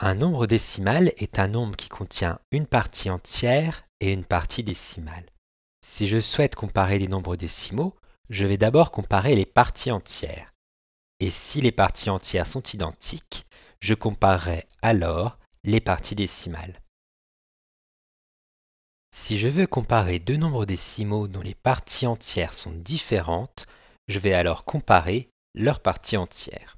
Un nombre décimal est un nombre qui contient une partie entière et une partie décimale. Si je souhaite comparer des nombres décimaux, je vais d'abord comparer les parties entières. Et si les parties entières sont identiques, je comparerai alors les parties décimales. Si je veux comparer deux nombres décimaux dont les parties entières sont différentes, je vais alors comparer leurs parties entières.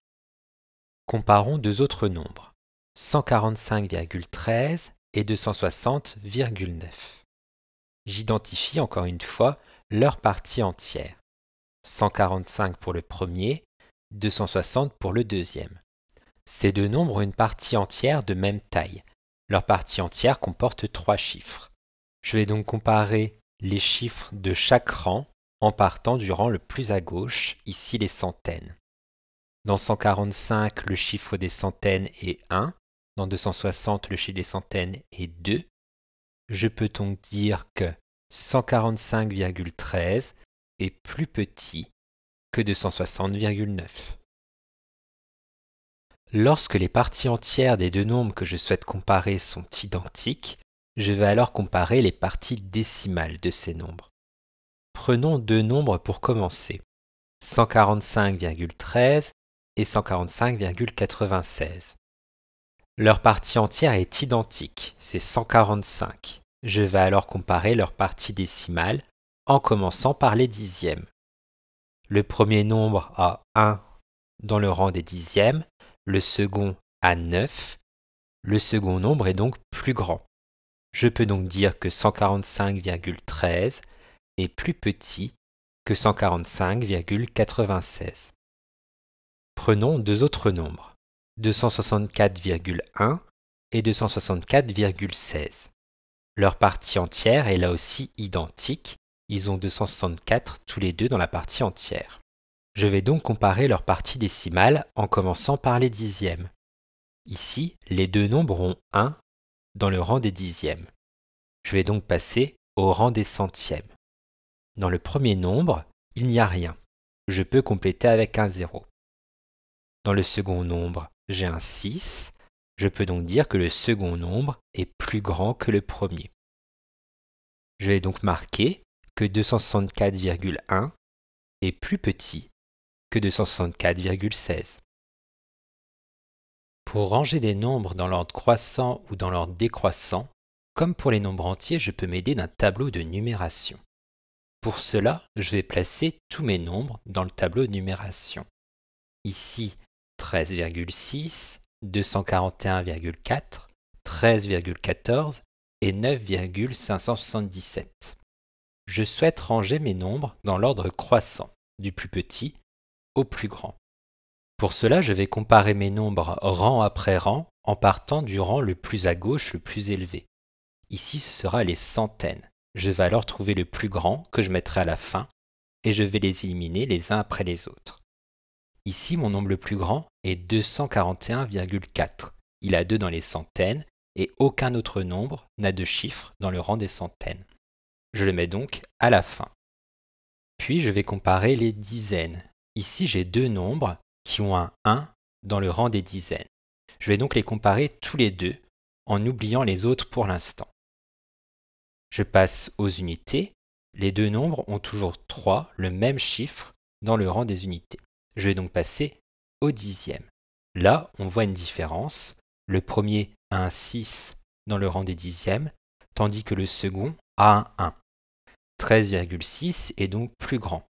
Comparons deux autres nombres, 145,13 et 260,9. J'identifie encore une fois leur partie entière. 145 pour le premier, 260 pour le deuxième. Ces deux nombres ont une partie entière de même taille. Leur partie entière comporte trois chiffres. Je vais donc comparer les chiffres de chaque rang en partant du rang le plus à gauche, ici les centaines. Dans 145, le chiffre des centaines est 1. Dans 260, le chiffre des centaines est 2. Je peux donc dire que 145,13 est plus petit que 260,9. Lorsque les parties entières des deux nombres que je souhaite comparer sont identiques, je vais alors comparer les parties décimales de ces nombres. Prenons deux nombres pour commencer. 145,13 et 145,96. Leur partie entière est identique, c'est 145. Je vais alors comparer leur partie décimale en commençant par les dixièmes. Le premier nombre a 1 dans le rang des dixièmes, le second a 9. Le second nombre est donc plus grand. Je peux donc dire que 145,13 est plus petit que 145,96. Prenons deux autres nombres, 264,1 et 264,16. Leur partie entière est là aussi identique, ils ont 264 tous les deux dans la partie entière. Je vais donc comparer leur partie décimale en commençant par les dixièmes. Ici, les deux nombres ont 1 dans le rang des dixièmes. Je vais donc passer au rang des centièmes. Dans le premier nombre, il n'y a rien. Je peux compléter avec un zéro. Dans le second nombre, j'ai un 6. Je peux donc dire que le second nombre est plus grand que le premier. Je vais donc marquer que 264,1 est plus petit que 264,16. Pour ranger des nombres dans l'ordre croissant ou dans l'ordre décroissant, comme pour les nombres entiers, je peux m'aider d'un tableau de numération. Pour cela, je vais placer tous mes nombres dans le tableau de numération. Ici, 13,6, 241,4, 13,14 et 9,577. Je souhaite ranger mes nombres dans l'ordre croissant, du plus petit au plus grand. Pour cela, je vais comparer mes nombres rang après rang en partant du rang le plus à gauche le plus élevé. Ici, ce sera les centaines. Je vais alors trouver le plus grand que je mettrai à la fin et je vais les éliminer les uns après les autres. Ici, mon nombre le plus grand est 241,4. Il a 2 dans les centaines et aucun autre nombre n'a de chiffre dans le rang des centaines. Je le mets donc à la fin. Puis je vais comparer les dizaines. Ici, j'ai deux nombres qui ont un 1 dans le rang des dizaines. Je vais donc les comparer tous les deux en oubliant les autres pour l'instant. Je passe aux unités. Les deux nombres ont toujours 3, le même chiffre, dans le rang des unités. Je vais donc passer au dixième. Là, on voit une différence. Le premier a un 6 dans le rang des dixièmes, tandis que le second a un 1. 13,6 est donc plus grand.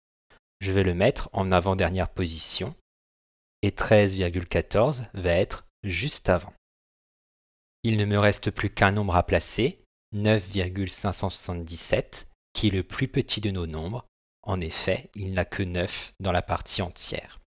Je vais le mettre en avant-dernière position et 13,14 va être juste avant. Il ne me reste plus qu'un nombre à placer, 9,577, qui est le plus petit de nos nombres, en effet, il n'a que 9 dans la partie entière.